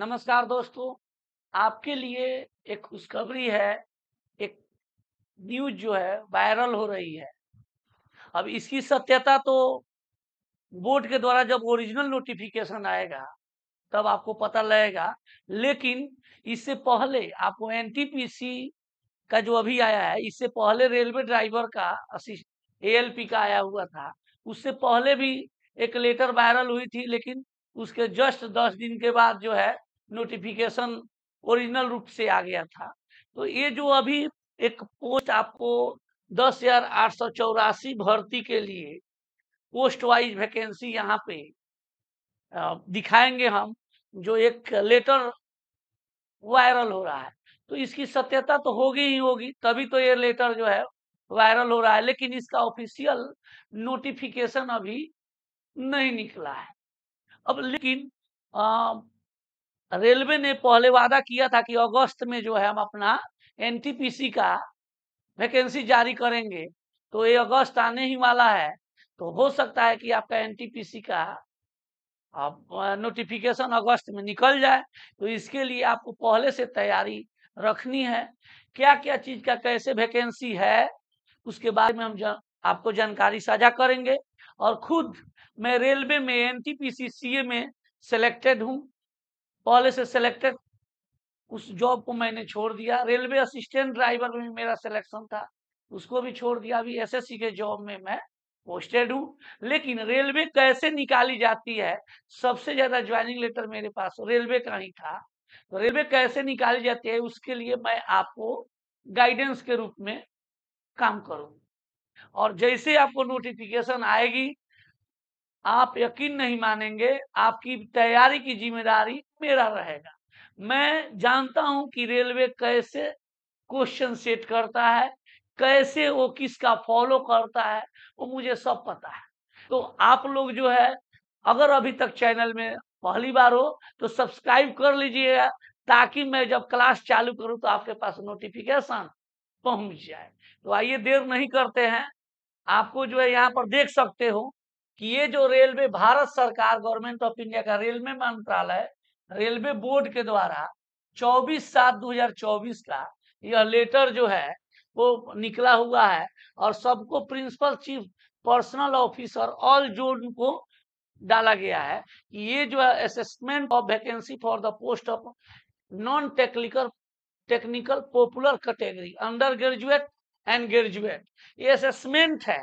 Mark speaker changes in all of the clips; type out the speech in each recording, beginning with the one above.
Speaker 1: नमस्कार दोस्तों आपके लिए एक खुशखबरी है एक न्यूज जो है वायरल हो रही है अब इसकी सत्यता तो बोर्ड के द्वारा जब ओरिजिनल नोटिफिकेशन आएगा तब आपको पता लगेगा लेकिन इससे पहले आपको एनटीपीसी का जो अभी आया है इससे पहले रेलवे ड्राइवर का असिस्ट एएलपी का आया हुआ था उससे पहले भी एक लेटर वायरल हुई थी लेकिन उसके जस्ट दस दिन के बाद जो है नोटिफिकेशन ओरिजिनल रूप से आ गया था तो ये जो अभी एक पोस्ट आपको दस हजार आठ सौ चौरासी भर्ती के लिए पोस्ट वाइज वैकेंसी यहाँ पे दिखाएंगे हम जो एक लेटर वायरल हो रहा है तो इसकी सत्यता तो होगी ही होगी तभी तो ये लेटर जो है वायरल हो रहा है लेकिन इसका ऑफिशियल नोटिफिकेशन अभी नहीं निकला है अब लेकिन आ, रेलवे ने पहले वादा किया था कि अगस्त में जो है हम अपना एनटीपीसी का वैकेंसी जारी करेंगे तो ये अगस्त आने ही वाला है तो हो सकता है कि आपका एनटीपीसी का अब नोटिफिकेशन अगस्त में निकल जाए तो इसके लिए आपको पहले से तैयारी रखनी है क्या क्या चीज का कैसे वैकेंसी है उसके बारे में हम जा, आपको जानकारी साझा करेंगे और खुद मैं रेलवे में एनटीपीसी सीए में सेलेक्टेड हूँ कॉलेज से सिलेक्टेड उस जॉब को मैंने छोड़ दिया रेलवे असिस्टेंट ड्राइवर में मेरा सिलेक्शन था उसको भी छोड़ दिया अभी एसएससी के जॉब में मैं पोस्टेड हूँ लेकिन रेलवे कैसे निकाली जाती है सबसे ज्यादा ज्वाइनिंग लेटर मेरे पास रेलवे का ही था तो रेलवे कैसे निकाली जाती है उसके लिए मैं आपको गाइडेंस के रूप में काम करूँ और जैसे आपको नोटिफिकेशन आएगी आप यकीन नहीं मानेंगे आपकी तैयारी की जिम्मेदारी मेरा रहेगा मैं जानता हूं कि रेलवे कैसे क्वेश्चन सेट करता है कैसे वो किसका फॉलो करता है वो मुझे सब पता है तो आप लोग जो है अगर अभी तक चैनल में पहली बार हो तो सब्सक्राइब कर लीजिएगा ताकि मैं जब क्लास चालू करूं तो आपके पास नोटिफिकेशन पहुंच जाए तो आइए देर नहीं करते हैं आपको जो है यहाँ पर देख सकते हो कि ये जो रेलवे भारत सरकार गवर्नमेंट ऑफ इंडिया का रेलवे मंत्रालय रेलवे बोर्ड के द्वारा 24 सात 2024 का यह लेटर जो है वो निकला हुआ है और सबको principal chief personnel officer all zone को डाला गया है कि ये जो है assessment of vacancy for the post of non technical technical popular category under graduate and graduate ये असेसमेंट है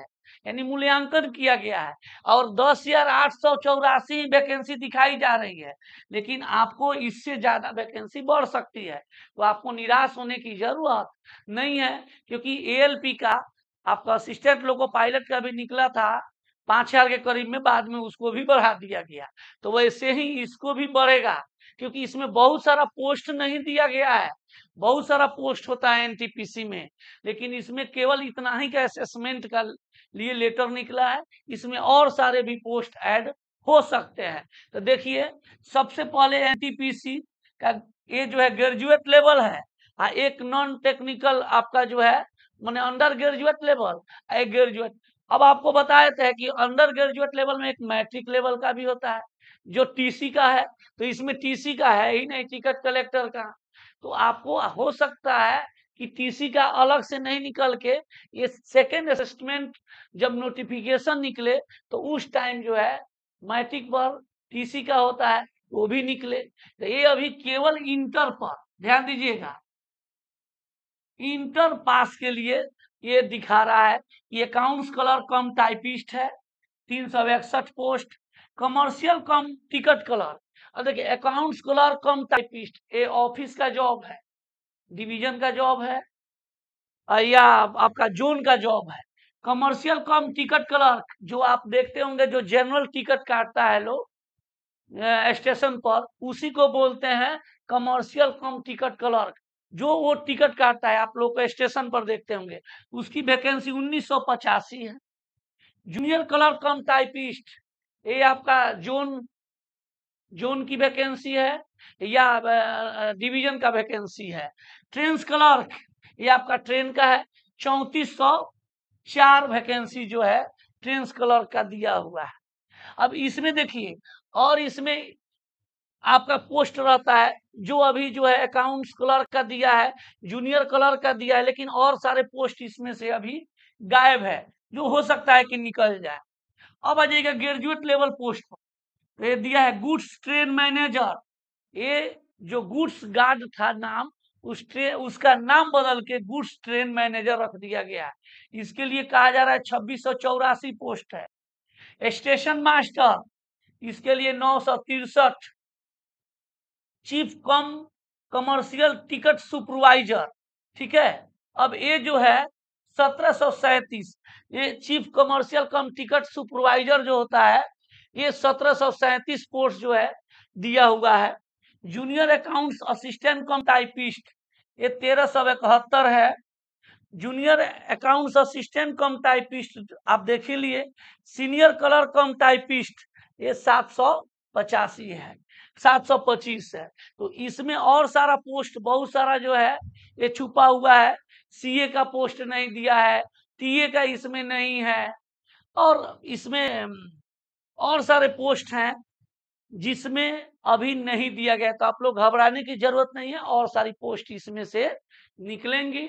Speaker 1: यानी मूल्यांकन किया गया है और दस हजार आठ सौ चौरासी वैकेंसी दिखाई जा रही है लेकिन आपको इससे ज्यादा वैकेंसी बढ़ सकती है तो आपको निराश होने की जरूरत नहीं है क्योंकि एएलपी का आपका असिस्टेंट लोको पायलट का भी निकला था पांच हजार के करीब में बाद में उसको भी बढ़ा दिया गया तो वैसे ही इसको भी बढ़ेगा क्योंकि इसमें बहुत सारा पोस्ट नहीं दिया गया है बहुत सारा पोस्ट होता है एनटीपीसी में लेकिन इसमें केवल इतना ही का असेसमेंट का लिए लेटर निकला है इसमें और सारे भी पोस्ट ऐड हो सकते हैं तो देखिए सबसे पहले एनटीपीसी का ये जो है ग्रेजुएट लेवल है हाँ, एक नॉन टेक्निकल आपका जो है मैंने under graduate level A graduate अब आपको बताया था कि अंडर ग्रेजुएट लेवल में एक मैट्रिक लेवल का भी होता है जो टीसी का है तो इसमें टीसी का है ही नहीं टिकट कलेक्टर का तो आपको हो सकता है कि टीसी का अलग से नहीं निकल के ये सेकेंड असेसमेंट जब नोटिफिकेशन निकले तो उस टाइम जो है मैट्रिक पर टीसी का होता है वो भी निकले तो ये अभी केवल इंटर पर ध्यान दीजिएगा इंटर पास के लिए ये दिखा रहा है कि अकाउंट्स कलर कम टाइपिस्ट है तीन सौ इकसठ post commercial cum ticket clerk और देखिए अकाउंट्स कलर कम टाइपिस्ट ये ऑफिस का जॉब है डिवीजन का जॉब है या आपका जोन का जॉब है कमर्शियल कम टिकट कलर जो आप देखते होंगे जो जनरल टिकट काटता है लोग स्टेशन पर उसी को बोलते हैं कमर्शियल कम टिकट क्लर्क जो वो टिकट काटता है आप लोग को स्टेशन पर देखते होंगे उसकी वैकेंसी उन्नीस है जूनियर कलर कम टाइपिस्ट ये आपका जोन जोन की वैकेंसी है या डिवीजन का वैकेंसी है ट्रेन क्लर्क ये आपका ट्रेन का है चौंतीस सौ चार वैकेंसी जो है ट्रेन क्लर्क का दिया हुआ है अब इसमें देखिए और इसमें आपका पोस्ट रहता है जो अभी जो है अकाउंट्स क्लर्क का दिया है जूनियर क्लर्क का दिया है लेकिन और सारे पोस्ट इसमें से अभी गायब है जो हो सकता है कि निकल जाए अब आ जाएगा ग्रेजुएट लेवल पोस्ट तो ये दिया है गुड्स ट्रेन मैनेजर ये जो गुड्स गार्ड था नाम उस ट्रेन उसका नाम बदल के गुड्स ट्रेन मैनेजर रख दिया गया है इसके लिए कहा जा रहा है छब्बीस सौ चौरासी पोस्ट है स्टेशन मास्टर इसके लिए नौ सौ तिरसठ chief cum commercial ticket supervisor ठीक है अब ये जो है सत्रह ये chief commercial cum ticket supervisor जो होता है ये सत्रह सैतीस पोस्ट जो है दिया हुआ है junior accounts assistant cum typist ये तेरह सौ इकहत्तर है junior accounts assistant cum typist आप देख लिए सीनियर कलर कम टाइपिस्ट ये सात सौ पचासी है सात सौ पच्चीस है तो इसमें और सारा पोस्ट बहुत सारा जो है ये छुपा हुआ है सीए का पोस्ट नहीं दिया है टीए का इसमें नहीं है और इसमें और सारे पोस्ट हैं जिसमें अभी नहीं दिया गया तो आप लोग घबराने की जरूरत नहीं है और सारी पोस्ट इसमें से निकलेंगी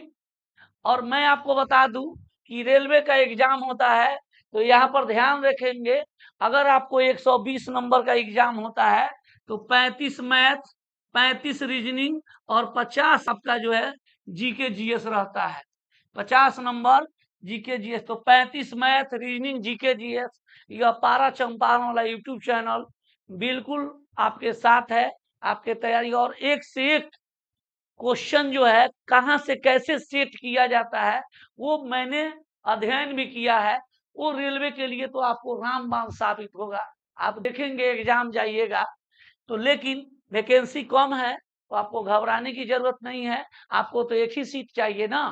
Speaker 1: और मैं आपको बता दूं कि रेलवे का एग्जाम होता है तो यहाँ पर ध्यान रखेंगे अगर आपको 120 नंबर का एग्जाम होता है तो 35 मैथ 35 रीजनिंग और 50 आपका जो है जीके जीएस रहता है 50 नंबर जीके जीएस तो 35 मैथ रीजनिंग जीके जीएस यह पारा चंपारण वाला यूट्यूब चैनल बिल्कुल आपके साथ है आपके तैयारी और एक से एक क्वेश्चन जो है कहाँ से कैसे सेट किया जाता है वो मैंने अध्ययन भी किया है वो रेलवे के लिए तो आपको रामबाण साबित होगा आप देखेंगे एग्जाम जाइएगा तो लेकिन वैकेंसी कम है तो आपको घबराने की जरूरत नहीं है आपको तो एक ही सीट चाहिए ना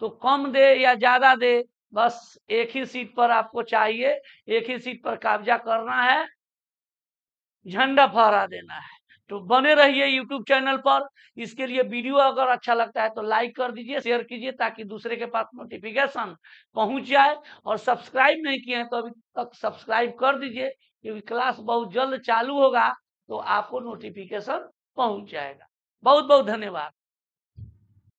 Speaker 1: तो कम दे या ज्यादा दे बस एक ही सीट पर आपको चाहिए एक ही सीट पर कब्जा करना है झंडा फहरा देना है तो बने रहिए यूट्यूब चैनल पर इसके लिए वीडियो अगर अच्छा लगता है तो लाइक कर दीजिए शेयर कीजिए ताकि दूसरे के पास नोटिफिकेशन पहुंच जाए और सब्सक्राइब नहीं किए हैं तो अभी तक सब्सक्राइब कर दीजिए क्योंकि क्लास बहुत जल्द चालू होगा तो आपको नोटिफिकेशन पहुंच जाएगा बहुत बहुत धन्यवाद